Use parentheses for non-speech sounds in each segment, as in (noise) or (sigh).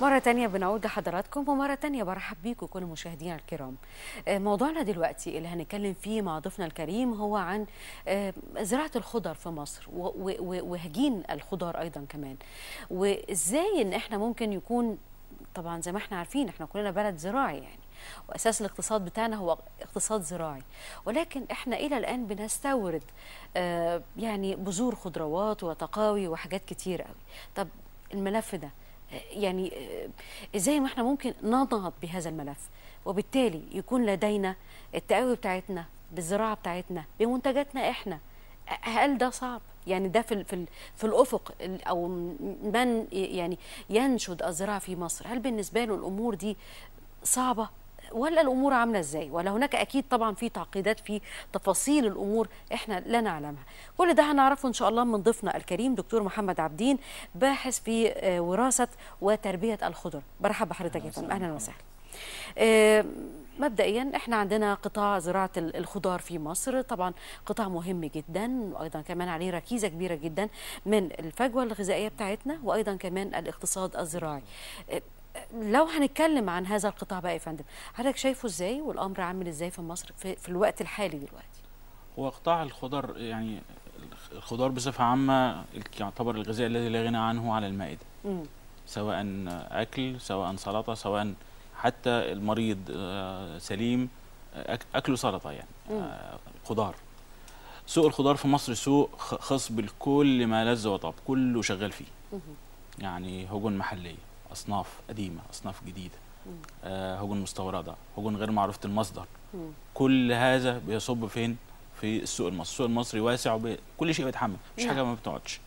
مرة تانية بنعود لحضراتكم ومرة تانية برحب بيكم كل مشاهدينا الكرام آه، موضوعنا دلوقتي اللي هنتكلم فيه مع ضيفنا الكريم هو عن آه، زراعة الخضر في مصر وهجين الخضار أيضا كمان وإزاي إن إحنا ممكن يكون طبعا زي ما احنا عارفين احنا كلنا بلد زراعي يعني واساس الاقتصاد بتاعنا هو اقتصاد زراعي ولكن احنا الى الان بنستورد آه، يعني بذور خضروات وتقاوي وحاجات كتير قوي طب الملف ده يعني ازاي آه، ما احنا ممكن نضغط بهذا الملف وبالتالي يكون لدينا التقوي بتاعتنا بالزراعه بتاعتنا بمنتجاتنا احنا هل ده صعب يعني ده في في في الافق او من يعني ينشد الزراعه في مصر هل بالنسبه له الامور دي صعبه ولا الامور عامله ازاي ولا هناك اكيد طبعا في تعقيدات في تفاصيل الامور احنا لا نعلمها كل ده هنعرفه ان شاء الله من ضيفنا الكريم دكتور محمد عبدين باحث في آه، وراثه وتربيه الخضر برحب بحضرتك يا فندم اهلا وسهلا آه، مبدئيا احنا عندنا قطاع زراعه الخضار في مصر طبعا قطاع مهم جدا وايضا كمان عليه ركيزه كبيره جدا من الفجوه الغذائيه بتاعتنا وايضا كمان الاقتصاد الزراعي آه، لو هنتكلم عن هذا القطاع بقى يا فندم حضرتك شايفه ازاي والامر عامل ازاي في مصر في, في الوقت الحالي دلوقتي هو قطاع الخضار يعني الخضار بصفه عامه يعتبر الغذاء الذي لا غنى عنه على المائده مم. سواء اكل سواء سلطه سواء حتى المريض آه، سليم آه، اكله سلطه يعني آه، مم. خضار سوق الخضار في مصر سوق خاص بكل ما لذ وطاب كله شغال فيه مم. يعني هجون محليه اصناف قديمه اصناف جديده هجون آه، مستورده هجون غير معروفه المصدر كل هذا بيصب فين في السوق المصري السوق المصري واسع وكل شيء بيتحمل مش حاجه نعم. ما بتقعدش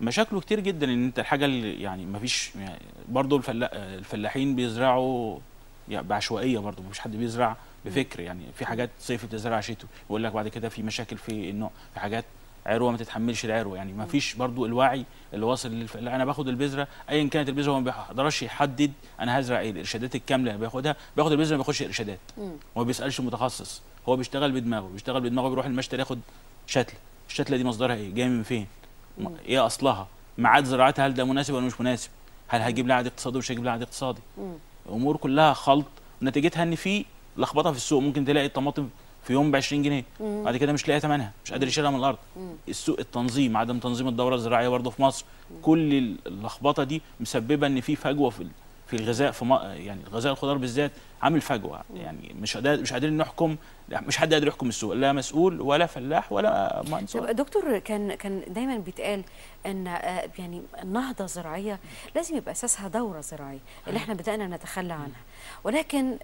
مشاكله كتير جدا ان انت الحاجه اللي يعني ما فيش يعني برضه الفلا الفلاحين بيزرعوا يعني بعشوائيه برضه فيش حد بيزرع بفكر يعني في حاجات صيف بتزرع شتوي يقول لك بعد كده في مشاكل في النوع في حاجات عروه ما تتحملش العروه يعني ما فيش برضو الوعي اللي واصل للف... اللي انا باخد البذره ايا كانت البذره هو ما بيقدرش يحدد انا هزرع ايه الارشادات الكامله اللي بياخدها بياخد البذره ما بياخدش ارشادات وما بيسالش متخصص هو بيشتغل بدماغه بيشتغل بدماغه بيروح المشتل ياخد شتله الشتله دي مصدرها ايه جايه من فين م. ايه اصلها ميعاد زراعتها هل ده مناسب ولا مش مناسب هل هجيب لها عائد اقتصادي ولا مش هجيب لها عائد اقتصادي امور كلها خلط نتيجتها ان في لخبطه في السوق ممكن تلاقي الطماطم في يوم ب 20 جنيه بعد كده مش لاقي ثمنها مش قادر يشيلها من الارض السوق التنظيم عدم تنظيم الدوره الزراعيه برضه في مصر كل اللخبطه دي مسببه ان في فجوه في في الغذاء في يعني الغذاء الخضار بالذات عامل فجوه يعني مش مش قادرين نحكم مش حد قادر يحكم السوق لا مسؤول ولا فلاح ولا مهندس طب دكتور كان كان دايما بيتقال ان آه، يعني النهضه الزراعيه لازم يبقى اساسها دوره زراعيه اللي احنا بدانا نتخلى عنها ولكن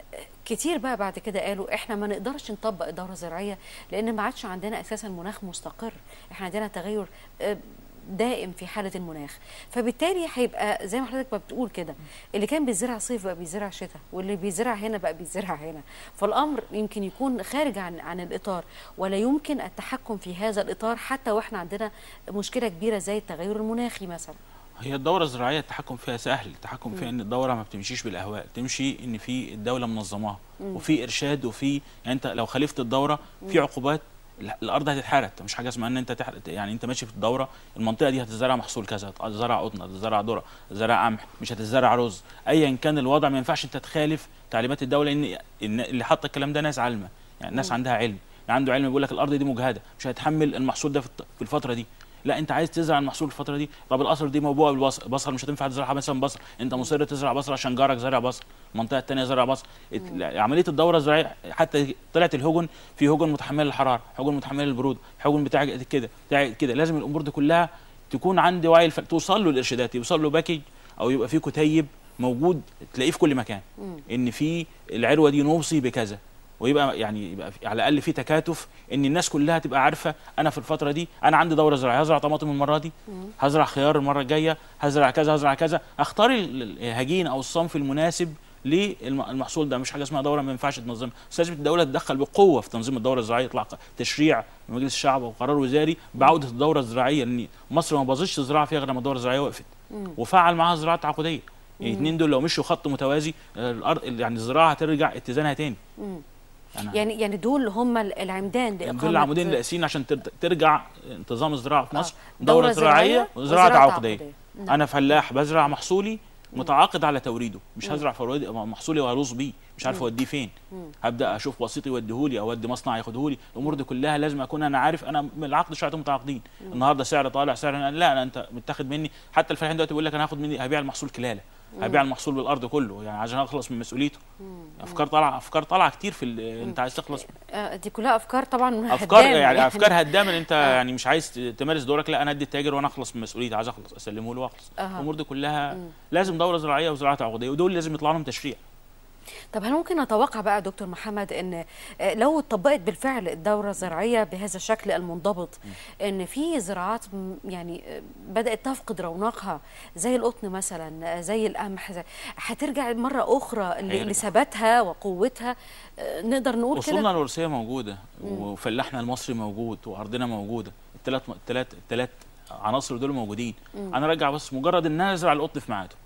كتير بقى بعد كده قالوا احنا ما نقدرش نطبق الدوره الزراعيه لان ما عادش عندنا اساسا مناخ مستقر احنا عندنا تغير آه، دائم في حاله المناخ فبالتالي هيبقى زي ما حضرتك ما بتقول كده اللي كان بيزرع صيف بقى بيزرع شتاء واللي بيزرع هنا بقى بيزرع هنا فالامر يمكن يكون خارج عن عن الاطار ولا يمكن التحكم في هذا الاطار حتى واحنا عندنا مشكله كبيره زي التغير المناخي مثلا هي الدورة الزراعية التحكم فيها سهل، التحكم فيها ان الدورة ما بتمشيش بالاهواء، تمشي ان في الدولة منظماها وفي ارشاد وفي يعني انت لو خالفت الدورة في عقوبات الارض هتتحرق مش حاجه اسمها ان انت تحرق يعني انت ماشي في الدوره المنطقه دي هتزرع محصول كذا هتزرع قطن هتزرع ذره هتزرع قمح مش هتزرع رز ايا كان الوضع ما ينفعش انت تخالف تعليمات الدوله ان اللي حط الكلام ده ناس عالمه يعني ناس عندها علم اللي يعني عنده علم بيقول لك الارض دي مجهده مش هيتحمل المحصول ده في الفتره دي لا انت عايز تزرع المحصول الفتره دي طب القصر دي موبوءه بالبصل مش هتنفع تزرعها مثلا بصل انت مصر تزرع بصل عشان جارك زرع بصل المنطقه الثانيه زرع بصل عمليه الدوره الزراعيه حتى طلعت الهجن في هجن متحمل الحراره هجن متحمل البروده هجن بتاع كده بتاع كده لازم الامور دي كلها تكون عند وعي الف... توصل له الارشادات يوصل له باكج او يبقى في كتيب موجود تلاقيه في كل مكان ان في العروه دي نوصي بكذا ويبقى يعني يبقى على الاقل في تكاتف ان الناس كلها تبقى عارفه انا في الفتره دي انا عندي دوره زراعيه هزرع طماطم المره دي هزرع خيار المره الجايه هزرع كذا هزرع كذا اختار الهجين او الصنف المناسب للمحصول ده مش حاجه اسمها دوره ما ينفعش تنظمها لازم الدوله تتدخل بقوه في تنظيم الدوره الزراعيه يطلع تشريع من مجلس الشعب وقرار وزاري بعوده الدوره الزراعيه لان مصر ما باظتش الزراعه فيها غير لما الدوره الزراعيه وقفت وفعل معاها زراعه تعاقديه الاثنين دول لو مشوا خط متوازي الارض يعني الزراعه هترجع اتزانها تاني يعني يعني دول هم العمدان يعني لاقامه دول العمودين الاساسيين عشان ترجع انتظام الزراعه في آه. مصر دوره, دورة زراعيه وزراعه تعاقديه عقدية. انا نعم. فلاح بزرع محصولي متعاقد على توريده مش هزرع محصولي وهروس بيه مش عارف اوديه فين هبدا اشوف وسيط يوديهولي او ادي مصنع ياخدهولي الامور دي كلها لازم اكون انا عارف انا من العقد شرعتين متعاقدين النهارده سعر طالع سعر لا انا انت متاخد مني حتى الفلاحين دلوقتي بيقول لك انا هاخد مني هبيع المحصول كلاله هبيع المحصول بالارض كله يعني عشان اخلص من مسؤوليته افكار طالعه افكار طالعه كتير في انت عايز تخلص آه، دي كلها افكار طبعا افكار يعني, يعني افكار هدامه انت (laughs) آه. يعني مش عايز تمارس دورك لا انا ادي التاجر وانا اخلص من مسؤوليتي عايز اخلص اسلمه له واخلص الامور دي كلها مم. لازم دوره زراعيه وزراعه عقوديه ودول لازم يطلع لهم تشريع طب هل ممكن نتوقع بقى دكتور محمد ان آه، لو اتطبقت بالفعل الدوره الزراعيه بهذا الشكل المنضبط ان في زراعات يعني آه، بدات تفقد رونقها زي القطن مثلا آه، زي القمح هترجع مره اخرى لثباتها وقوتها نقدر نقول كده اصولنا الوراثيه موجوده وفلاحنا المصري موجود وارضنا موجوده الثلاث الثلاث الثلاث عناصر دول موجودين مم. انا راجع بس مجرد ان انا ازرع القطن في معاده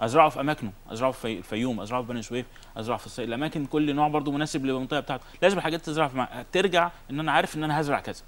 ازرعه في اماكنه ازرعه في الفيوم ازرعه في بني سويف ازرعه في الصعيد الاماكن كل نوع برضو مناسب للمنطقه بتاعته لازم الحاجات تزرع في مع... ترجع ان انا عارف ان انا هزرع كذا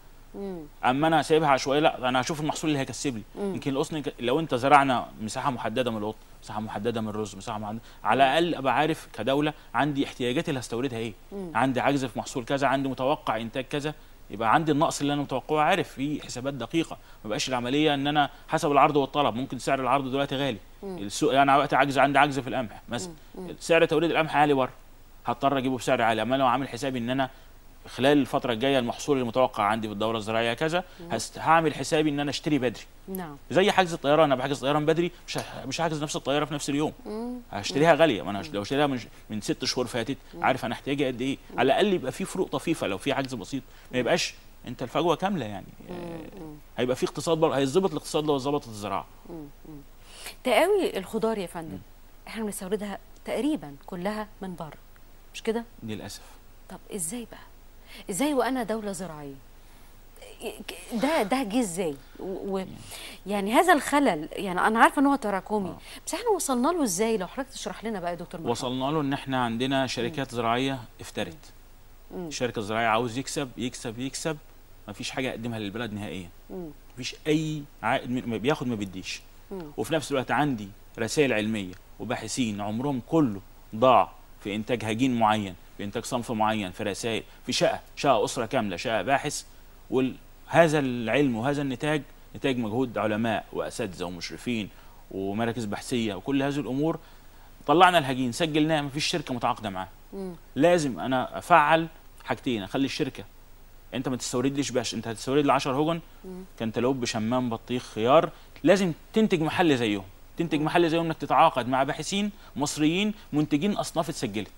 اما انا سايبها عشوائيه لا انا هشوف المحصول اللي هيكسب لي يمكن القصن لو انت زرعنا مساحه محدده من القطن مساحه محدده من الرز مساحه محددة. على الاقل ابقى عارف كدوله عندي احتياجاتي اللي هستوردها ايه عندي عجز في محصول كذا عندي متوقع انتاج كذا يبقى عندي النقص اللي انا متوقعه عارف في حسابات دقيقه ما بقاش العمليه ان انا حسب العرض والطلب ممكن سعر العرض دلوقتي غالي السوق يعني وقت عجز عندي عجز في القمح مثلا سعر توريد القمح عالي بره هضطر اجيبه بسعر عالي اما لو عامل حسابي ان انا خلال الفتره الجايه المحصول المتوقع عندي في الدوره الزراعيه كذا نعم. هعمل حسابي ان انا اشتري بدري نعم زي حجز الطياره انا بحجز طيران بدري مش مش هحجز نفس الطياره في نفس اليوم مم. هشتريها مم. غاليه ما انا لو اشتريها من من ست شهور فاتت عارف انا احتاجها قد ايه على الاقل يبقى في فروق طفيفه لو في حجز بسيط ما يبقاش انت الفجوه كامله يعني مم. هيبقى في اقتصاد بر... هيظبط الاقتصاد لو ظبطت الزراعه تقاوي الخضار يا فندم احنا بنستوردها تقريبا كلها من بره مش كده للاسف طب ازاي بقى ازاي وانا دوله زراعيه ده ده جه ازاي يعني هذا الخلل يعني انا عارفه ان هو تراكمي آه. بس احنا وصلنا له ازاي لو حضرتك تشرح لنا بقى يا دكتور محمد. وصلنا له ان احنا عندنا شركات زراعيه افترت الشركه الزراعيه عاوز يكسب يكسب يكسب ما فيش حاجه يقدمها للبلد نهائيا ما فيش اي عائد من بياخد ما بيديش وفي نفس الوقت عندي رسائل علميه وباحثين عمرهم كله ضاع في انتاج هجين معين بانتاج صنف معين في رسائل في شقه شقه اسره كامله شقه باحث وهذا العلم وهذا النتاج نتاج مجهود علماء واساتذه ومشرفين ومراكز بحثيه وكل هذه الامور طلعنا الهجين سجلناه ما فيش شركه متعاقده معاه لازم انا افعل حاجتين اخلي الشركه انت ما تستوردليش باش انت هتستورد لي 10 هجن كنتالوب شمام بطيخ خيار لازم تنتج محل زيهم تنتج محل زيهم انك تتعاقد مع باحثين مصريين منتجين اصناف اتسجلت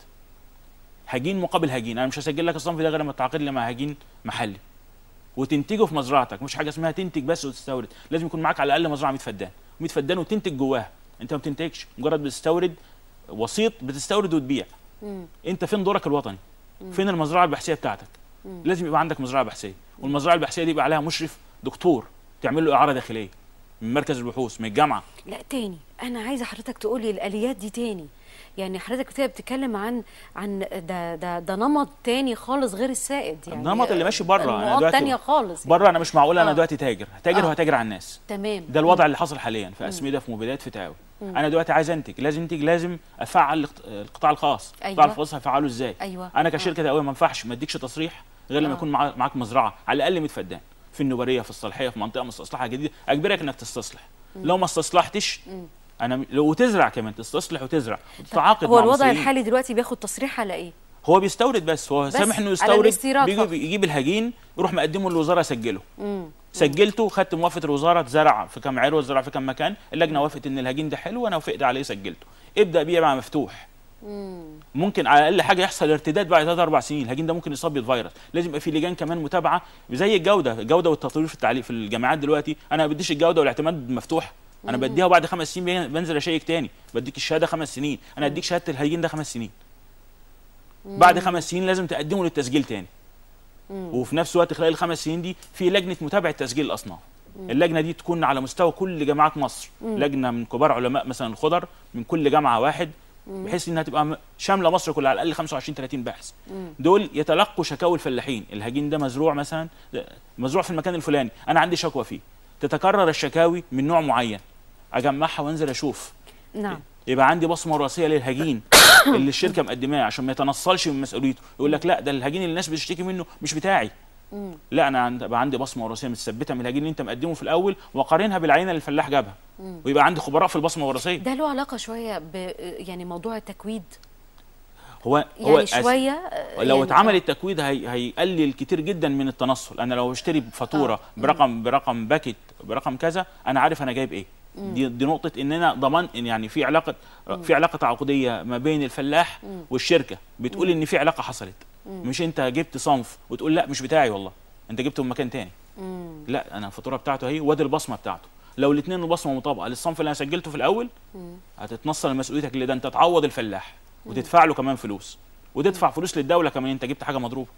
هجين مقابل هجين انا مش هسجل لك الصنف ده غير لما تعاقد لي مع هجين محلي وتنتجه في مزرعتك مش حاجه اسمها تنتج بس وتستورد لازم يكون معاك على الاقل مزرعه 100 فدان 100 فدان وتنتج جواها انت ما بتنتجش مجرد بتستورد وسيط بتستورد وتبيع مم. انت فين دورك الوطني مم. فين المزرعه البحثيه بتاعتك مم. لازم يبقى عندك مزرعه بحثيه والمزرعه البحثيه دي يبقى عليها مشرف دكتور تعمل له اعاره داخليه من مركز البحوث من الجامعه لا تاني انا عايزه حضرتك تقول لي الاليات دي تاني يعني حضرتك كنت بتتكلم عن عن ده ده ده نمط تاني خالص غير السائد يعني النمط اللي ماشي بره انا دلوقتي تانية خالص يعني. بره انا مش معقول آه. انا دلوقتي تاجر تاجر آه. وهتاجر على الناس تمام ده الوضع م. اللي حصل حاليا في اسمده في موبيلات في تعاون انا دلوقتي عايز انتج لازم انتج لازم افعل القطاع الخاص أيوة. القطاع الخاص هفعله ازاي أيوة. انا كشركه آه. ما ينفعش ما اديكش تصريح غير لما آه. يكون معاك مزرعه على الاقل 100 فدان في النوبريه في الصالحيه في منطقه مستصلحه جديده اجبرك انك تستصلح لو ما استصلحتش انا وتزرع كمان تستصلح وتزرع وتتعاقد هو الوضع مصريين. الحالي دلوقتي بياخد تصريح على ايه هو بيستورد بس هو سامح انه يستورد بيجي بيجيب الهجين يروح مقدمه للوزاره سجله سجلته خدت موافقه الوزاره اتزرع في كام عروه اتزرع في كام مكان اللجنه وافقت ان الهجين ده حلو وانا وافقت عليه سجلته ابدا بيه بقى مفتوح مم. ممكن على الاقل حاجه يحصل ارتداد بعد ثلاث اربع سنين الهجين ده ممكن يصاب بالفيروس لازم يبقى في لجان كمان متابعه زي الجوده الجوده والتطوير في التعليق في الجامعات دلوقتي انا ما بديش الجوده والاعتماد مفتوح انا بديها وبعد خمس سنين بنزل اشيك تاني بديك الشهاده خمس سنين انا اديك شهاده الهيجين ده خمس سنين بعد خمس سنين لازم تقدمه للتسجيل تاني وفي نفس الوقت خلال الخمس سنين دي في لجنه متابعه تسجيل الاصناف اللجنه دي تكون على مستوى كل جامعات مصر لجنه من كبار علماء مثلا الخضر من كل جامعه واحد بحيث انها تبقى شامله مصر كلها على الاقل 25 30 باحث دول يتلقوا شكاوي الفلاحين الهجين ده مزروع مثلا مزروع في المكان الفلاني انا عندي شكوى فيه تتكرر الشكاوي من نوع معين اجمعها وانزل اشوف نعم يبقى عندي بصمه راسيه للهجين (coughs) اللي الشركه مقدماه عشان ما يتنصلش من مسؤوليته يقول لك لا ده الهجين اللي الناس بتشتكي منه مش بتاعي لا انا بقى عندي بصمه وراثيه متثبته من الهجين اللي انت مقدمه في الاول وقارنها بالعينه اللي الفلاح جابها ويبقى عندي خبراء في البصمه الوراثيه ده له علاقه شويه ب يعني موضوع التكويد هو يعني هو شويه آه، لو يعني اتعمل آه. التكويد هي هيقلل كتير جدا من التنصل انا لو اشتري فاتوره آه. برقم برقم باكت برقم كذا انا عارف انا جايب ايه دي, دي نقطه اننا ضمان إن يعني في علاقه في علاقه تعاقديه ما بين الفلاح والشركه بتقول ان في علاقه حصلت مش انت جبت صنف وتقول لا مش بتاعي والله انت جبته من مكان تاني لا انا الفاتوره بتاعته اهي وادي البصمه بتاعته لو الاثنين البصمه مطابقه للصنف اللي انا سجلته في الاول هتتنصل مسؤوليتك اللي ده انت تعوض الفلاح وتدفع له كمان فلوس وتدفع فلوس للدوله كمان انت جبت حاجه مضروبه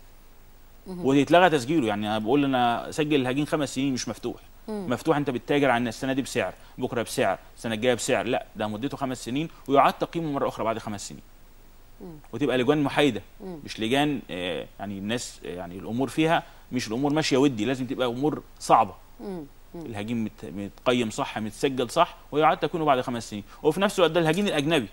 ويتلغى تسجيله يعني انا بقول انا سجل الهجين خمس سنين مش مفتوح مم. مفتوح انت بتتاجر عن السنه دي بسعر بكره بسعر السنه الجايه بسعر لا ده مدته خمس سنين ويعاد تقييمه مره اخرى بعد خمس سنين مم. وتبقى لجان محايده مم. مش لجان آه، يعني الناس آه، يعني الامور فيها مش الامور ماشيه ودي لازم تبقى امور صعبه الهجين متقيم صح متسجل صح ويعاد تكونه بعد خمس سنين وفي نفس الوقت ده الهجين الاجنبي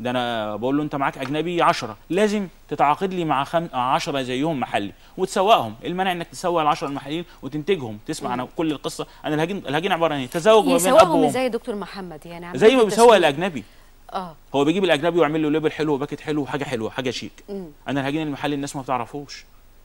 ده انا بقول له انت معاك اجنبي 10 لازم تتعاقد لي مع 10 خم... زيهم محلي وتسوقهم المانع انك تسوق ال 10 المحليين وتنتجهم تسمع انا كل القصه انا الهجين الهجين عباره عن إيه؟ تزوج ما بين اب زي دكتور محمد يعني زي ما بيسوق الاجنبي اه هو بيجيب الاجنبي ويعمل له ليبل حلو وباكت حلو وحاجه حلوه حاجه شيك مم. انا الهجين المحلي الناس ما بتعرفوش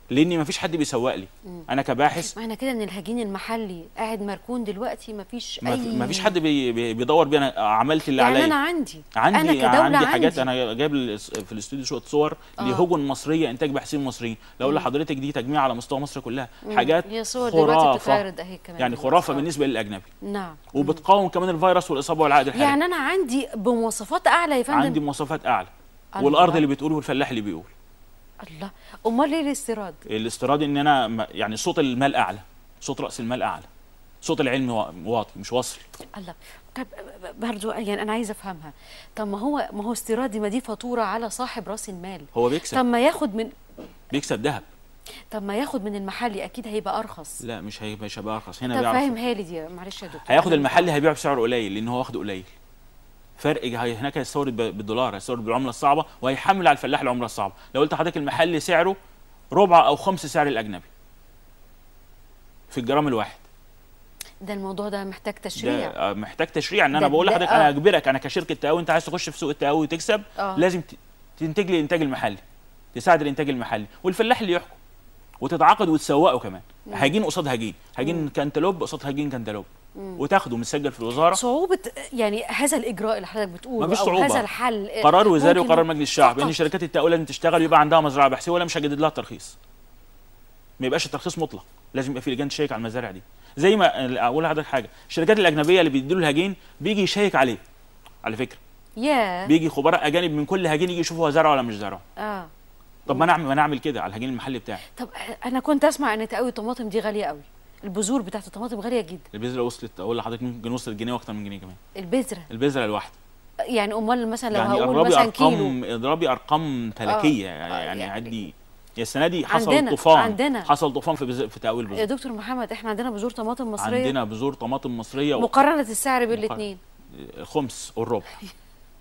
لان مفيش حد بيسوق لي مم. انا كباحث معنى كده ان الهجين المحلي قاعد مركون دلوقتي مفيش اي مفيش حد بي بيدور بيه انا عملت اللي يعني عليا انا عندي عندي انا كدوله عندي حاجات عندي. انا جايب في الاستوديو شويه صور آه. لهجن مصريه انتاج باحثين مصريين لو اقول لحضرتك دي تجميع على مستوى مصر كلها مم. حاجات يا صور دلوقتي بتتعرض اهي كمان يعني خرافه آه. بالنسبه للاجنبي نعم وبتقاوم كمان الفيروس والاصابه والعقد الحالي يعني انا عندي بمواصفات اعلى يا فندم عندي مواصفات اعلى والارض اللي بتقوله والفلاح اللي بيقول الله امال ليه الاستيراد الاستيراد ان انا يعني صوت المال اعلى صوت راس المال اعلى صوت العلم واطي مش واصل الله طب برضو يعني انا عايزه افهمها طب ما هو ما هو استيرادي ما دي فاتوره على صاحب راس المال هو بيكسب طب ما ياخد من بيكسب ذهب طب ما ياخد من المحلي اكيد هيبقى ارخص لا مش هيبقى ارخص هنا بيعرف طب فاهم هالي دي معلش يا دكتور هياخد المحلي هيبيعه بسعر قليل لان هو واخده قليل فرق هناك هيستورد بالدولار هيستورد بالعمله الصعبه وهيحمل على الفلاح العمله الصعبه لو قلت لحضرتك المحلي سعره ربع او خمس سعر الاجنبي في الجرام الواحد ده الموضوع ده محتاج تشريع ده محتاج تشريع ان انا بقول لحضرتك آه. انا هجبرك انا كشركه تقاوي انت عايز تخش في سوق التقاوي وتكسب أوه. لازم تنتج لي الانتاج المحلي تساعد الانتاج المحلي والفلاح اللي يحكم وتتعاقد وتسوقه كمان نعم. هاجين قصاد هاجين هاجين نعم. كانتالوب قصاد هاجين كانتالوب وتاخده مسجل في الوزاره صعوبه يعني هذا الاجراء اللي حضرتك بتقوله مفيش صعوبه هذا الحل آه، قرار وزاري وقرار مجلس الشعب ان يعني شركات التقاول لازم تشتغل يبقى عندها مزرعه بحثيه ولا مش هجدد لها الترخيص ما يبقاش الترخيص مطلق لازم يبقى في لجان تشيك على المزارع دي زي ما آه، اقول لحضرتك حاجه الشركات الاجنبيه اللي بيديله الهجين بيجي يشيك عليه على فكره yeah. بيجي خبراء اجانب من كل هجين يجي يشوفوا هو زرع ولا مش زرع اه طب ما انا اعمل ما انا اعمل كده على الهجين المحلي بتاعي طب آه، انا كنت اسمع ان تقوي الطماطم دي غاليه قوي البذور بتاعت الطماطم غاليه جدا البذره وصلت اقول لحضرتك ممكن وصلت جنيه واكتر من جنيه كمان البذره البذره الواحده يعني امال مثلا لو يعني هقول مثلا أرقام كيلو اضربي ارقام فلكيه آه. يعني, آه، يعني, يعني يا السنه دي حصل عندنا طوفان عندنا حصل طوفان في في تاويل البذور يا دكتور محمد احنا عندنا بذور طماطم مصريه عندنا بذور طماطم مصريه مقارنه السعر بين الاثنين الخمس آه، والربع (laughs)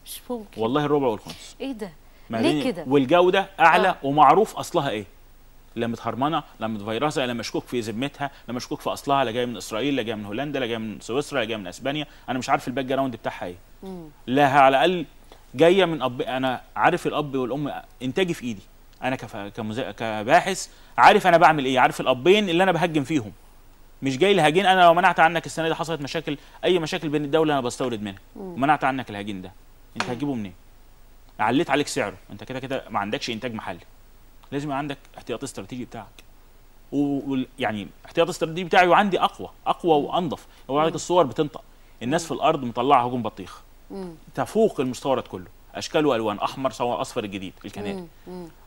مش ممكن والله الربع والخمس ايه ده ليه كده والجوده اعلى آه. ومعروف اصلها ايه لا متهرمنه لا متفيرسه لا مشكوك في ذمتها لا مشكوك في اصلها لا جايه من اسرائيل لا جايه من هولندا لا جايه من سويسرا لا جايه من اسبانيا انا مش عارف الباك جراوند بتاعها ايه لا على الاقل جايه من اب انا عارف الاب والام انتاجي في ايدي انا كف... كمز... كباحث عارف انا بعمل ايه عارف الابين اللي انا بهجم فيهم مش جاي لهاجين انا لو منعت عنك السنه دي حصلت مشاكل اي مشاكل بين الدوله انا بستورد منها ومنعت عنك الهجين ده انت هتجيبه منين عليت عليك سعره انت كده كده ما عندكش انتاج محلي لازم يبقى عندك احتياط استراتيجي بتاعك ويعني احتياط استراتيجي بتاعي وعندي اقوى اقوى وانظف هو الصور بتنطق الناس في الارض مطلعه هجوم بطيخ مم. تفوق المستورد كله اشكال والوان احمر سواء اصفر الجديد الكناري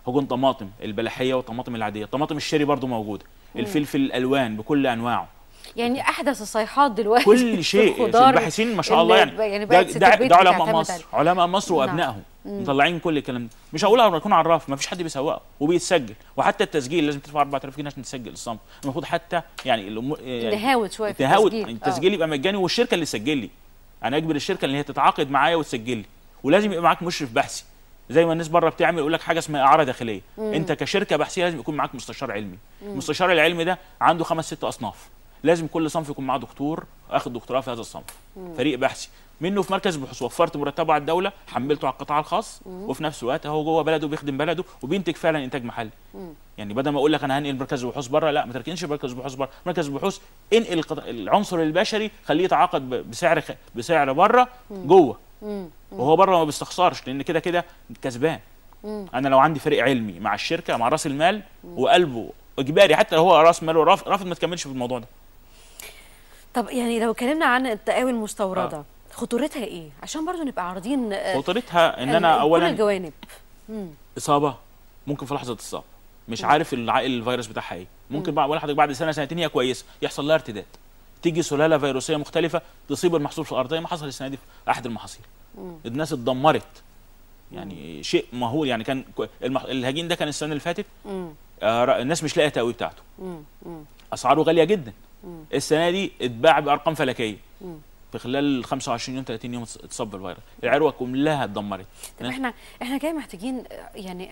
هجوم طماطم البلحيه والطماطم العاديه طماطم الشيري برضو موجوده الفلفل الالوان بكل انواعه يعني احدث الصيحات دلوقتي كل (laughs) شيء الباحثين ما شاء الله يعني, يعني ده, ده, ده علماء مصر علماء مصر نعم. وابنائهم مطلعين كل الكلام ده مش هقول انا اكون عراف ما فيش حد بيسوقه وبيتسجل وحتى التسجيل لازم تدفع 4000 جنيه عشان تسجل الصمت المفروض حتى يعني تهاوت شويه في يعني التسجيل آه. التسجيل يبقى مجاني والشركه اللي تسجل لي انا اجبر الشركه اللي هي تتعاقد معايا وتسجل لي ولازم يبقى معاك مشرف بحثي زي ما الناس بره بتعمل يقول لك حاجه اسمها اعاره داخليه مم. انت كشركه بحثيه لازم يكون معاك مستشار علمي مم. المستشار العلمي ده عنده خمس ست اصناف لازم كل صنف يكون معاه دكتور اخد دكتوراه في هذا الصنف مم. فريق بحثي منه في مركز بحوث وفرت مرتبه على الدوله حملته على القطاع الخاص مم. وفي نفس الوقت هو جوه بلده بيخدم بلده وبينتج فعلا انتاج محلي مم. يعني بدل ما اقول لك انا هنقل مركز بحوث بره لا ما تركنش مركز بحوث بره مركز بحوث انقل العنصر البشري خليه يتعاقد بسعر خ... بسعر بره جوه وهو بره ما بيستخسرش لان كده كده كسبان انا لو عندي فريق علمي مع الشركه مع راس المال وقلبه اجباري حتى لو هو راس ماله رافض ما تكملش في الموضوع ده طب يعني لو اتكلمنا عن التقاوي المستورده آه. خطورتها ايه عشان برضو نبقى عارضين آه، خطورتها ان انا اولا كل الجوانب مم. اصابه ممكن في لحظه الصاب مش مم. عارف العائل الفيروس بتاعها ايه ممكن بعد ولا بعد سنه سنتين هي كويسه يحصل لها ارتداد تيجي سلاله فيروسيه مختلفه تصيب المحصول في الارض زي ما حصل السنه دي في احد المحاصيل الناس اتدمرت يعني شيء مهول يعني كان المح... الهجين ده كان السنه اللي فاتت آه الناس مش لاقيه تقوي بتاعته مم. اسعاره غاليه جدا السنه دي اتباع بارقام فلكيه في خلال 25 يوم 30 يوم اتصاب بالفيروس العروه كلها اتدمرت طب احنا احنا جاي محتاجين يعني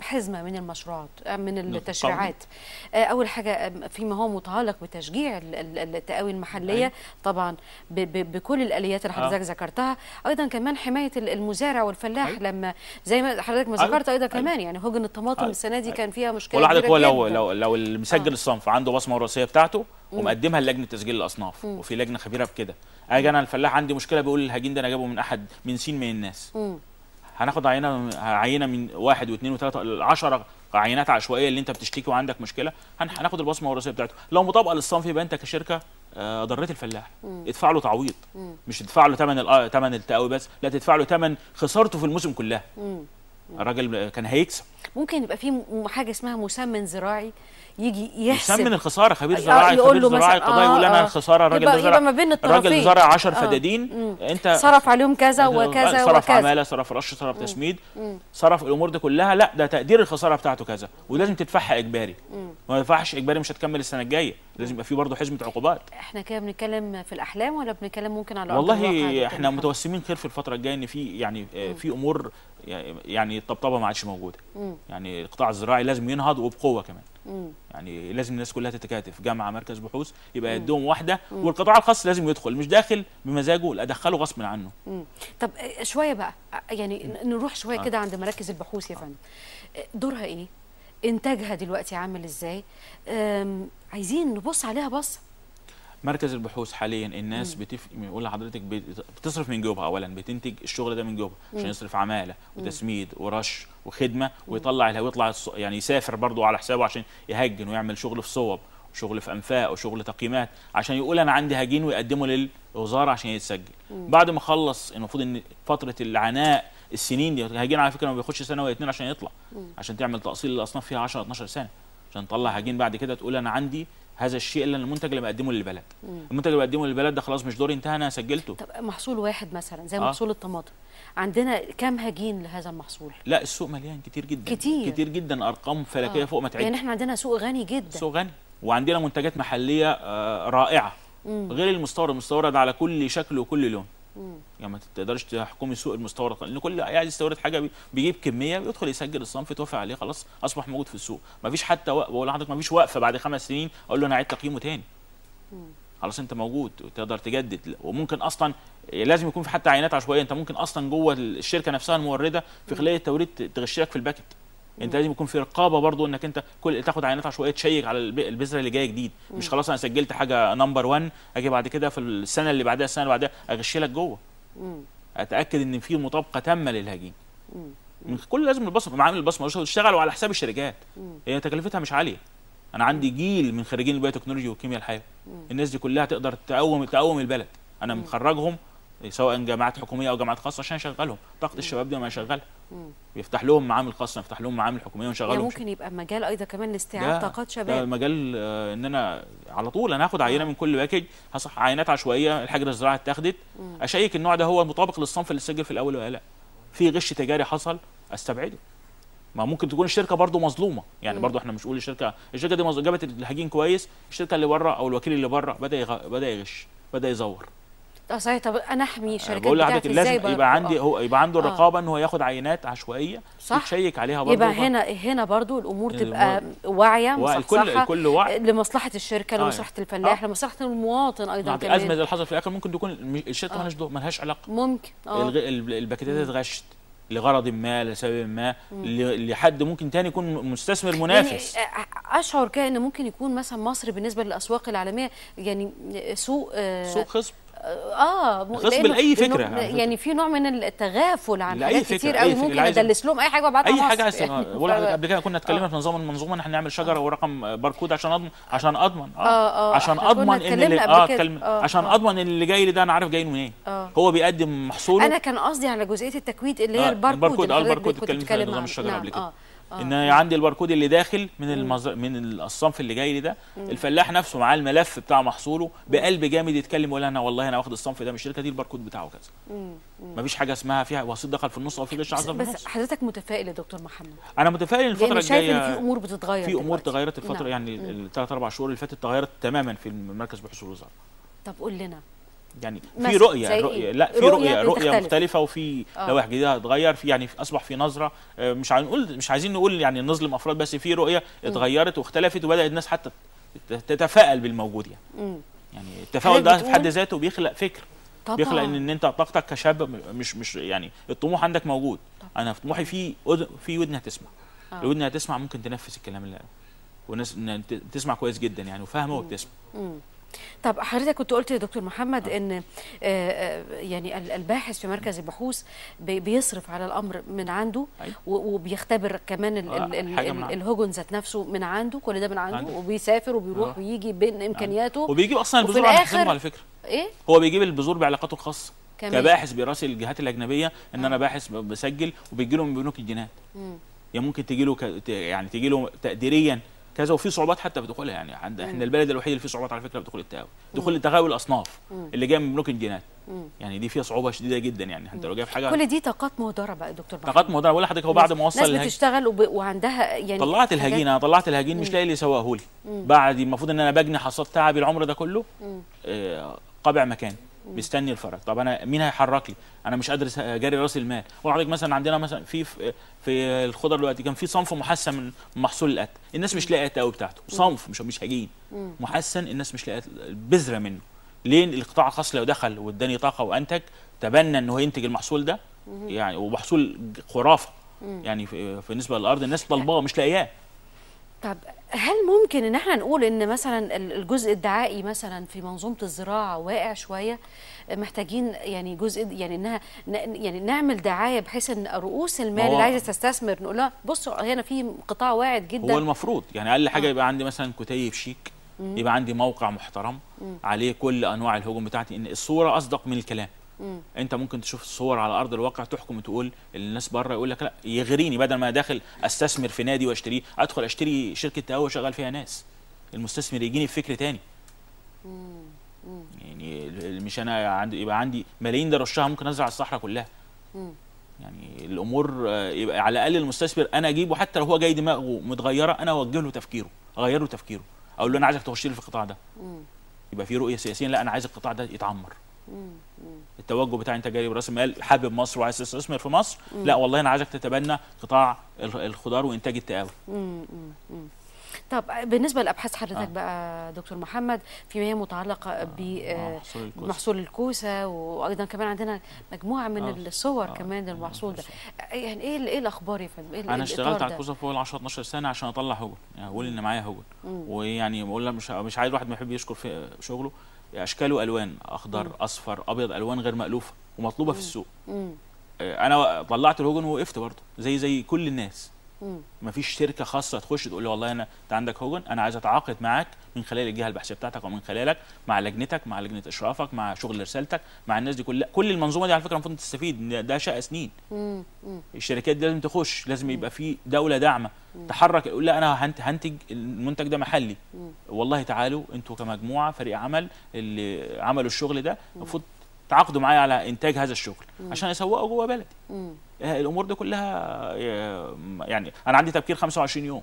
حزمه من المشروعات من التشريعات آه، اول حاجه فيما هو متعلق بتشجيع التقاوي المحليه نعم. طبعا بكل الاليات اللي آه. حضرتك ذكرتها ايضا كمان حمايه المزارع والفلاح أيوه. لما زي ما حضرتك ما أيوه. ذكرت ايضا أيوه. كمان يعني هجن الطماطم السنه دي كان فيها مشكله كبيره هو لو لو لو المسجل الصنف آه. عنده بصمه وراثيه بتاعته ومقدمها للجنه تسجيل الاصناف مم. وفي لجنه خبيره بكده اجي انا الفلاح عندي مشكله بيقول الهجين ده انا جابه من احد من سين من الناس مم. هناخد عينه عينه من واحد واثنين وثلاثه 10 عينات عشوائيه اللي انت بتشتكي وعندك مشكله هناخد البصمه الوراثيه بتاعته لو مطابقه للصنف يبقى انت كشركه آه، ضريت الفلاح مم. ادفع له تعويض مم. مش تدفع له ثمن ثمن آه، التقوي بس لا تدفع له ثمن خسارته في الموسم كلها الراجل كان هيكسب ممكن يبقى في حاجه اسمها مسمن زراعي يجي يحسب يسمن الخساره خبير آه، زراعي يقول خبير زراعي القضاء آه يقول انا الخساره آه، الراجل ده زرع ما بين الراجل زرع 10 آه. فدادين آه. انت صرف عليهم كذا وكذا صرف وكذا. عماله صرف رش صرف تسميد صرف الامور دي كلها لا ده تقدير الخساره بتاعته كذا ولازم تدفعها اجباري ما يدفعش اجباري مش هتكمل السنه الجايه لازم يبقى في برضه حزمه عقوبات احنا كده بنتكلم في الاحلام ولا بنتكلم ممكن على والله احنا متوسمين خير في الفتره الجايه ان في يعني في امور يعني،, يعني الطبطبه ما عادش موجوده يعني القطاع الزراعي لازم ينهض وبقوه كمان يعني لازم الناس كلها تتكاتف جامعه مركز بحوث يبقى يدهم واحده والقطاع الخاص لازم يدخل مش داخل بمزاجه لا دخله غصب عنه مم. طب آه، شويه بقى آه، يعني نروح شويه آه. كده عند مراكز البحوث يا فندم آه، دورها ايه انتاجها دلوقتي عامل ازاي عايزين نبص عليها بصه مركز البحوث حاليا الناس بتف... بيقول يعني لحضرتك بتصرف من جوبها اولا بتنتج الشغل ده من جوبها عشان يصرف عماله وتسميد ورش وخدمه ويطلع الهواء ويطلع يعني يسافر برضه على حسابه عشان يهجن ويعمل شغل في صوب وشغل في انفاق وشغل تقييمات عشان يقول انا عندي هجين ويقدمه للوزاره عشان يتسجل بعد ما خلص المفروض ان فتره العناء السنين دي هجين على فكره ما بيخش سنه ولا عشان يطلع عشان تعمل تاصيل الاصناف فيها 10 12 سنه عشان تطلع هجين بعد كده تقول انا عندي هذا الشيء الا المنتج اللي بقدمه للبلد مم. المنتج اللي بقدمه للبلد ده خلاص مش دوري انتهى انا سجلته طب محصول واحد مثلا زي آه. محصول الطماطم عندنا كم هجين لهذا المحصول لا السوق مليان كتير جدا كتير كتير جدا ارقام فلكيه آه. فوق ما تعد يعني احنا عندنا سوق غني جدا سوق غني وعندنا منتجات محليه آه رائعه مم. غير المستورد المستورد على كل شكل وكل لون يعني ما تقدرش تحكمي سوق المستورد لان كل عايز يستورد حاجه بيجيب كميه بيدخل يسجل الصنف يتوافق عليه خلاص اصبح موجود في السوق ما فيش حتى بقول لحضرتك ما فيش وقفه بعد خمس سنين اقول له انا عيد تقييمه تاني خلاص انت موجود وتقدر تجدد وممكن اصلا لازم يكون في حتى عينات عشوائيه انت ممكن اصلا جوه الشركه نفسها المورده في خلال التوريد تغشيك في الباكت انت لازم يكون في رقابه برضو انك انت كل تاخد عينات عشوائيه تشيك على البذره اللي جايه جديد مش خلاص انا سجلت حاجه نمبر 1 اجي بعد كده في السنه اللي بعدها السنه اللي بعدها اغشلك جوه جوه اتاكد ان في مطابقه تامه للهجين مم. كل لازم البصمه معامل البصمه اشتغلوا على حساب الشركات هي تكلفتها مش عاليه انا عندي جيل من خريجين البايو تكنولوجي والكيمياء الحيه الناس دي كلها تقدر تقوم تقوم البلد انا مخرجهم سواء جامعات حكوميه او جامعات خاصه عشان يشغلهم طاقه الشباب دي ما يشغلها يفتح لهم معامل خاصه يفتح لهم معامل حكوميه ونشغلهم يعني ممكن يبقى مجال ايضا كمان لاستيعاب طاقات شباب ده مجال آه، ان انا على طول انا هاخد عينه آه. من كل باكج هصح عينات عشوائيه الحجر الزراعي اتاخدت اشيك النوع ده هو مطابق للصنف اللي سجل في الاول ولا لا في غش تجاري حصل استبعده ما ممكن تكون الشركه برضه مظلومه يعني برضه احنا مش نقول الشركه الشركه دي جابت الهجين كويس الشركه اللي بره او الوكيل اللي بره بدا يغ... بدا يغش بدا يزور اه صحيح طب انا احمي الشركات بقول لحضرتك لازم يبقى, يبقى عندي آه. هو يبقى عنده الرقابه آه. ان هو ياخد عينات عشوائيه صح يتشيك عليها برضه يبقى هنا هنا برضه الامور تبقى واعيه مصحصحه الكل الكل وعي آه، لمصلحه الشركه آه. لمصلحه الفلاح آه. لمصلحه المواطن ايضا كمان الازمه اللي حصلت في الاخر ممكن تكون الشركه آه. مالهاش ما مالهاش علاقه ممكن اه الباكيتات اتغشت لغرض ما لسبب ما لحد ممكن تاني يكون مستثمر يعني، منافس يعني اشعر كده ان ممكن يكون مثلا مصر بالنسبه للاسواق العالميه يعني سوق سوق خصب اه غصب لاي فكره يعني في نوع من التغافل عن حاجات كتير قوي ممكن ادلس لهم اي حاجه وابعتها اي حاجه عايز يعني بقول (laughs) قبل كده كنا اتكلمنا آه. في نظام المنظومه ان احنا نعمل شجره آه. ورقم باركود عشان اضمن عشان اضمن اه, آه, آه. عشان اضمن ان اللي اه, آه عشان اضمن اللي جاي لي ده انا عارف جاي منين إيه. آه هو بيقدم محصوله انا كان قصدي على جزئيه التكويد اللي هي الباركود الباركود اه الباركود اتكلمنا في نظام الشجره نعم، قبل كده آه. ان انا عندي الباركود اللي داخل من المز... من الصنف اللي جاي لي ده مم. الفلاح نفسه معاه الملف بتاع محصوله بقلب جامد يتكلم يقول انا والله انا واخد الصنف ده من الشركه دي الباركود بتاعه كذا مفيش حاجه اسمها فيها وسيط دخل في النص او في غش عذر بس, بس حضرتك متفائل يا دكتور محمد انا متفائل ان الفتره الجايه يعني شايف ان في امور بتتغير في امور تغيرت الفتره نعم. يعني الثلاث اربع شهور اللي فاتت تغيرت تماما في مركز بحوث الوزاره طب قول لنا يعني في رؤيه رؤيه إيه؟ لا في رؤيه رؤيه, رؤية مختلفه وفي لوائح آه. جديده هتتغير في يعني اصبح في نظره آه، مش هنقول مش عايزين نقول يعني نظلم افراد بس في رؤيه اتغيرت واختلفت وبدات الناس حتى تتفائل بالموجود يعني يعني التفاؤل طيب ده في حد ذاته بيخلق فكر طبعا. بيخلق ان انت طاقتك كشاب مش مش يعني الطموح عندك موجود طبعا. انا في طموحي في في ودن هتسمع آه. الودن هتسمع ممكن تنفذ الكلام اللي والناس تسمع كويس جدا يعني وفاهمه وبتسمع مم. طب حضرتك كنت قلت يا دكتور محمد ان آه، آه، يعني الباحث في مركز البحوث بيصرف على الامر من عنده أيوة. وبيختبر كمان آه، الهوجن ذات نفسه من عنده كل ده من عنده وبيسافر وبيروح ويجي بين امكانياته وبيجيب اصلا البذور على فكره ايه هو بيجيب البذور بعلاقاته الخاصه كباحث بيراسل الجهات الاجنبيه ان انا باحث بسجل وبيجي له من بنوك الجينات يا يعني ممكن تجي له ك... يعني تجي له تقديريا كذا وفي صعوبات حتى في دخولها يعني احنا البلد الوحيد اللي فيه صعوبات على فكره في دخول التهاوي دخول التهاوي الاصناف اللي جايه من بنوك الجينات يعني دي فيها صعوبه شديده جدا يعني انت لو جايب حاجه كل دي طاقات مهدره بقى دكتور بحر. طاقات مهدره بقول لحضرتك هو بعد ما وصل الناس بتشتغل وب... وعندها يعني طلعت الهجين انا طلعت الهجين مش لاقي اللي يسواه لي بعد المفروض ان انا بجني حصاد تعبي العمر ده كله آه قابع مكان مستني الفرج طب انا مين هيحرك لي انا مش قادر اجري راس المال وحضرتك مثلا عندنا مثلا في في الخضر دلوقتي كان في صنف محسن من محصول القتل الناس مش لاقيه قوي بتاعته صنف مش مش هجين محسن الناس مش لاقيه بذره منه ليه القطاع الخاص لو دخل واداني طاقه وانتج تبنى انه ينتج المحصول ده يعني ومحصول خرافه يعني في بالنسبه للارض الناس طالباه مش لاقياه طب هل ممكن ان احنا نقول ان مثلا الجزء الدعائي مثلا في منظومه الزراعه واقع شويه محتاجين يعني جزء يعني انها يعني نعمل دعايه بحيث ان رؤوس المال اللي عايزه تستثمر نقول لها بصوا هنا في قطاع واعد جدا هو المفروض يعني اقل حاجه آه. يبقى عندي مثلا كتيب شيك يبقى عندي موقع محترم عليه كل انواع الهجوم بتاعتي ان الصوره اصدق من الكلام مم. انت ممكن تشوف الصور على ارض الواقع تحكم وتقول الناس بره يقول لك لا يغريني بدل ما داخل استثمر في نادي واشتريه ادخل اشتري شركه قهوه شغال فيها ناس المستثمر يجيني بفكر تاني مم. مم. يعني مش انا عندي يبقى عندي ملايين ده رشها ممكن ازرع الصحراء كلها مم. يعني الامور آه، يبقى على الاقل المستثمر انا اجيبه حتى لو هو جاي دماغه متغيره انا اوجه له تفكيره اغير له تفكيره اقول له انا عايزك تخش لي في القطاع ده مم. يبقى في رؤيه سياسيه لا انا عايز القطاع ده يتعمر مم. التوجه بتاع انت جاري براس المال حابب مصر وعايز تستثمر في مصر مم. لا والله انا عايزك تتبنى قطاع الخضار وانتاج التقاوي طب بالنسبه لابحاث حضرتك آه. بقى دكتور محمد فيما هي متعلقه آه. بمحصول آه، الكوسه وايضا كمان عندنا مجموعه من آه. الصور آه. كمان للمحصول آه، ده آه، يعني ايه ايه الاخبار يا فندم إيه, إيه انا اشتغلت على الكوسه فوق ال 10 12 سنه عشان اطلع هبل يعني اقول ان معايا هبل ويعني بقول مش مش عايز واحد ما يحب يشكر في شغله اشكال والوان اخضر مم. اصفر ابيض الوان غير مالوفه ومطلوبه مم. في السوق مم. آه، انا طلعت الهوجن ووقفت برضه زي زي كل الناس ما فيش شركه خاصه تخش تقول لي والله انا انت عندك هوجن انا عايز اتعاقد معاك من خلال الجهه البحثيه بتاعتك او من خلالك مع لجنتك مع لجنه اشرافك مع شغل رسالتك مع الناس دي كلها كل المنظومه دي على فكره المفروض تستفيد ده شقه سنين مم. الشركات دي لازم تخش لازم يبقى في دوله داعمه تحرك يقول لا انا هنتج المنتج ده محلي مم. والله تعالوا انتوا كمجموعه فريق عمل اللي عملوا الشغل ده المفروض تعاقدوا معايا على انتاج هذا الشغل مم. عشان اسوقه جوه بلدي آه، الامور دي كلها آه، يعني انا عندي تبكير 25 يوم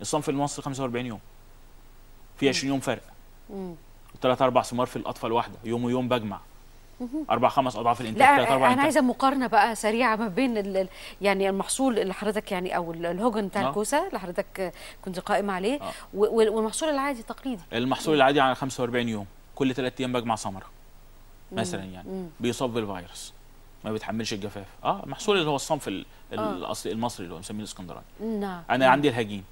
الصنف المصري 45 يوم في 20 يوم فرق ثلاث اربع سمار في الاطفال واحده يوم ويوم بجمع اربع خمس اضعاف الانتاج لا انا عايزه مقارنه بقى سريعه ما بين يعني المحصول اللي حضرتك يعني او الهوجن بتاع آه. الكوسه اللي حضرتك كنت قائم عليه آه. والمحصول العادي التقليدي المحصول العادي على 45 يوم كل ثلاث ايام بجمع ثمره مثلا يعني بيصاب بالفيروس ما بيتحملش الجفاف اه محصول اللي هو الصنف آه. الاصلي المصري اللي هو مسميه الاسكندراني نعم انا نعم. عندي الهجين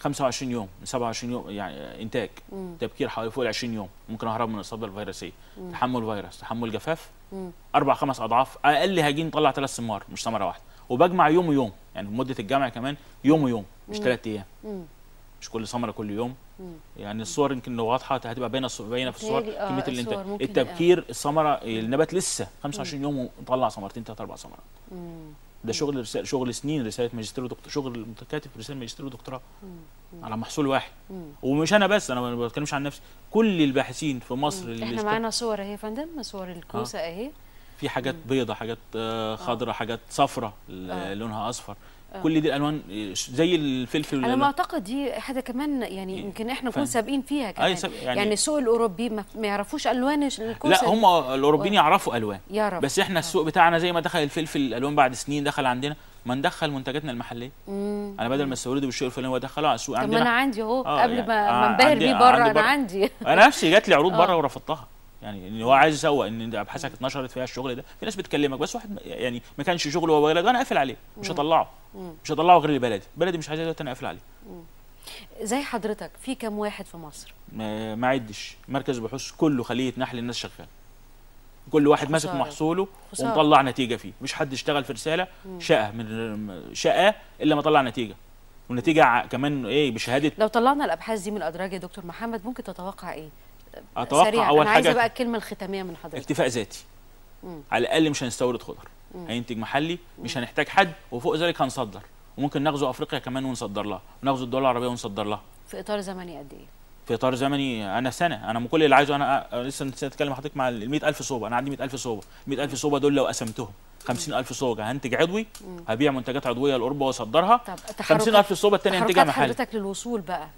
25 يوم من 27 يوم يعني انتاج مم. تبكير حوالي فوق ال 20 يوم ممكن اهرب من الاصابه الفيروسيه تحمل فيروس تحمل جفاف اربع خمس اضعاف اقل هجين طلع ثلاث ثمار مش ثمره واحده وبجمع يوم ويوم يعني مده الجمع كمان يوم ويوم مش ثلاث ايام مش كل ثمره كل يوم يعني الصور يمكن لو واضحه هتبقى باينه باينه في الصور آه، كميه اللي انت التبكير الثمره النبات لسه 25 يوم وطلع ثمرتين ثلاث اربع ثمرات ده شغل رسالة شغل سنين رساله ماجستير ودكتور شغل متكاتف رساله ماجستير ودكتوراه على محصول واحد ومش انا بس انا ما بتكلمش عن نفسي كل الباحثين في مصر اللي احنا معانا صور اهي يا فندم صور الكوسه آه. اهي في حاجات بيضة حاجات آه، خضراء حاجات صفراء لونها اصفر آه. كل دي الالوان زي الفلفل انا ما اعتقد دي حاجه كمان يعني إيه، يمكن احنا نكون سابقين فيها كمان سابق يعني, يعني السوق الاوروبي ما يعرفوش الوان الكوسه لا هم الاوروبيين يعرفوا الوان يا رب. بس احنا السوق آه. بتاعنا زي ما دخل الفلفل الالوان بعد سنين دخل عندنا ما ندخل منتجاتنا المحليه مم. انا بدل ما استورده بالشغل الفلاني وادخله على السوق عندنا طب ما انا عندي اهو آه قبل يعني ما انبهر آه، بيه بره انا عندي انا نفسي جات لي عروض (laughs) بره ورفضتها يعني اللي هو عايز يسوق ان ابحاثك اتنشرت فيها الشغل ده في ناس بتكلمك بس واحد يعني ما كانش شغله هو بلد انا قافل عليه مش هطلعه مش هطلعه غير لبلدي بلدي مش عايز دلوقتي انا قافل عليه زي حضرتك في كام واحد في مصر ما عدش مركز بحوث كله خليه نحل الناس شغال كل واحد ماسك محصوله خسارة. ومطلع نتيجه فيه مش حد اشتغل في رساله شقه من شقه الا ما طلع نتيجه والنتيجه كمان ايه بشهاده لو طلعنا الابحاث دي من الادراج يا دكتور محمد ممكن تتوقع ايه اتوقع سريع. اول أنا حاجه عايزه بقى الكلمه الختاميه من حضرتك اكتفاء ذاتي مم. على الاقل مش هنستورد خضر مم. هينتج محلي مش هنحتاج حد وفوق ذلك هنصدر وممكن نغزو افريقيا كمان ونصدر لها ونغزو الدول العربيه ونصدر لها في اطار زمني قد ايه في اطار زمني انا سنه انا كل اللي عايزه انا لسه اتكلم حضرتك مع ال 100000 صوبه انا عندي 100000 صوبه 100000 صوبه دول لو قسمتهم 50000 صوبه هنتج عضوي هبيع منتجات عضويه لاوروبا واصدرها 50000 صوبه الثانيه انتجها محلي حضرتك للوصول بقى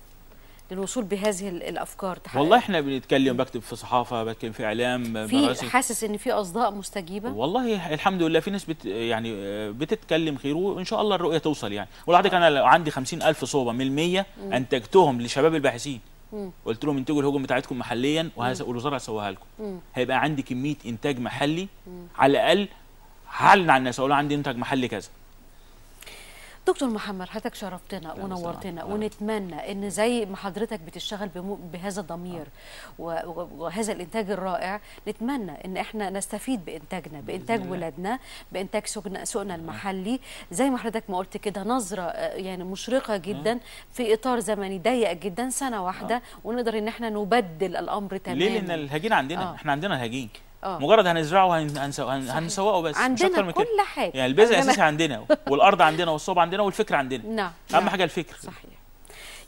للوصول بهذه الافكار تحقيق. والله احنا بنتكلم بكتب في صحافه بكتب في اعلام في حاسس ان في اصداء مستجيبه والله الحمد لله في ناس بت يعني آه، بتتكلم خير وان شاء الله الرؤيه توصل يعني ولحضرتك انا لو عندي 50000 صوبه من 100 انتجتهم لشباب الباحثين قلت لهم انتجوا الهجوم بتاعتكم محليا والوزاره هتسويها لكم هيبقى عندي كميه انتاج محلي على الاقل هعلن عن الناس اقول عندي انتاج محلي كذا دكتور محمد حضرتك شرفتنا ونورتنا ونتمنى ان زي ما حضرتك بتشتغل بهذا الضمير آه. وهذا الانتاج الرائع نتمنى ان احنا نستفيد بانتاجنا بانتاج ولادنا بانتاج سوقنا آه. المحلي زي ما حضرتك ما قلت كده نظره آه، يعني مشرقه جدا في اطار زمني ضيق جدا سنه واحده ونقدر ان احنا نبدل الامر تماما ليه لان الهجين عندنا احنا عندنا الهجين أوه. مجرد هنزرعه هنسوقه بس عندنا مش كل حاجه يعني البذر اساسي عندنا والارض عندنا والصوب عندنا والفكر عندنا نعم اهم نعم. حاجه الفكر صحيح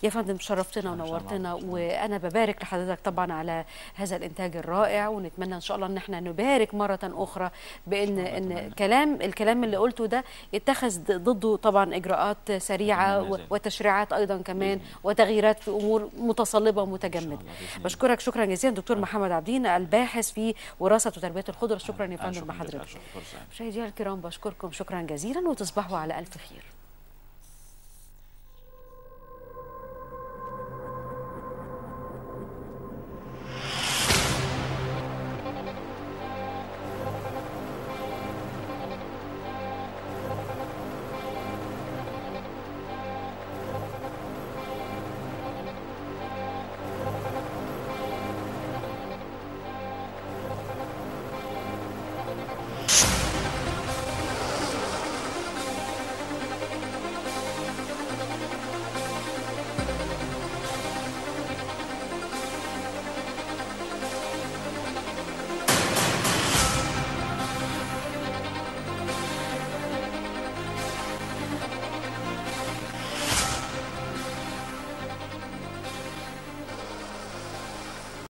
يا فندم شرفتنا ونورتنا وانا ببارك لحضرتك طبعا على هذا الانتاج الرائع ونتمنى ان شاء الله ان احنا نبارك مره اخرى بان ان كلام الكلام اللي قلته ده يتخذ ضده طبعا اجراءات سريعه وتشريعات ايضا كمان وتغييرات في امور متصلبه ومتجمده بشكرك شكرا جزيلا دكتور محمد عبدين الباحث في وراثه وتربيه الخضره شكرا يا فندم لحضرتك مشاهدينا الكرام بشكركم شكرا جزيلا وتصبحوا على الف خير